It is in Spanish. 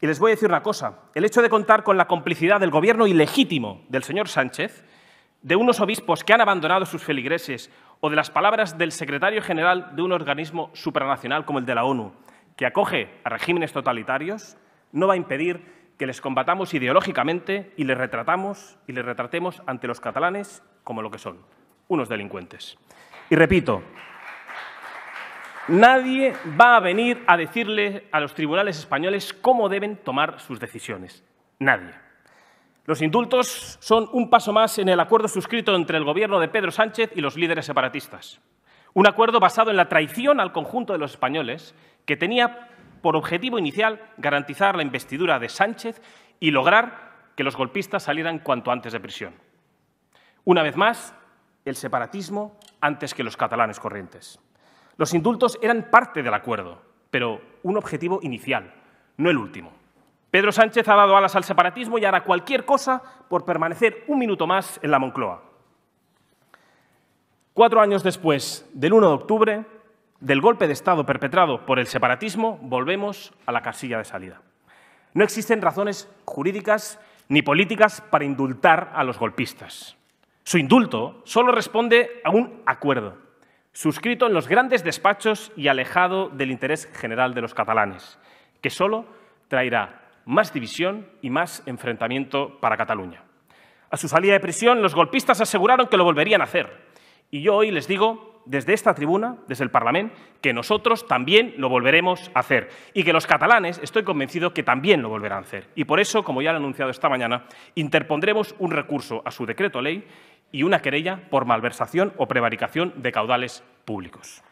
Y les voy a decir una cosa, el hecho de contar con la complicidad del gobierno ilegítimo del señor Sánchez, de unos obispos que han abandonado sus feligreses o de las palabras del secretario general de un organismo supranacional como el de la ONU, que acoge a regímenes totalitarios, no va a impedir que les combatamos ideológicamente y les retratamos y les retratemos ante los catalanes como lo que son, unos delincuentes. Y repito, Nadie va a venir a decirle a los tribunales españoles cómo deben tomar sus decisiones. Nadie. Los indultos son un paso más en el acuerdo suscrito entre el gobierno de Pedro Sánchez y los líderes separatistas. Un acuerdo basado en la traición al conjunto de los españoles que tenía por objetivo inicial garantizar la investidura de Sánchez y lograr que los golpistas salieran cuanto antes de prisión. Una vez más, el separatismo antes que los catalanes corrientes. Los indultos eran parte del acuerdo, pero un objetivo inicial, no el último. Pedro Sánchez ha dado alas al separatismo y hará cualquier cosa por permanecer un minuto más en la Moncloa. Cuatro años después del 1 de octubre, del golpe de Estado perpetrado por el separatismo, volvemos a la casilla de salida. No existen razones jurídicas ni políticas para indultar a los golpistas. Su indulto solo responde a un acuerdo, suscrito en los grandes despachos y alejado del interés general de los catalanes, que solo traerá más división y más enfrentamiento para Cataluña. A su salida de prisión, los golpistas aseguraron que lo volverían a hacer. Y yo hoy les digo, desde esta tribuna, desde el Parlamento, que nosotros también lo volveremos a hacer. Y que los catalanes, estoy convencido, que también lo volverán a hacer. Y por eso, como ya lo he anunciado esta mañana, interpondremos un recurso a su decreto ley y una querella por malversación o prevaricación de caudales públicos.